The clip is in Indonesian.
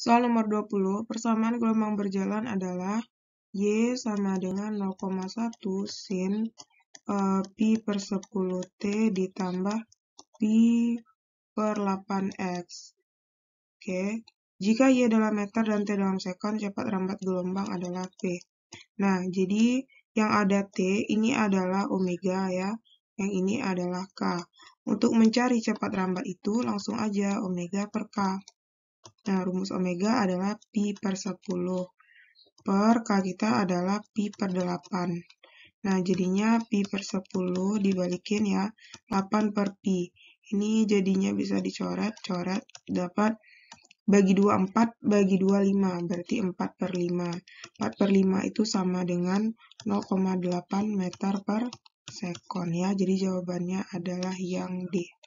Soal nomor 20, persamaan gelombang berjalan adalah Y sama dengan 0,1 sin uh, Pi per 10 T ditambah Pi per 8X. Oke, jika Y dalam meter dan T dalam second, cepat rambat gelombang adalah P. Nah, jadi yang ada T ini adalah omega ya, yang ini adalah K. Untuk mencari cepat rambat itu, langsung aja omega per K. Nah, rumus omega adalah pi per 10. Per K kita adalah pi per 8. Nah, jadinya pi per 10 dibalikin ya, 8 per pi. Ini jadinya bisa dicoret, coret, dapat bagi 2 4, bagi 2 5, berarti 4 per 5. 4 per 5 itu sama dengan 0,8 meter per sekon ya. Jadi jawabannya adalah yang D.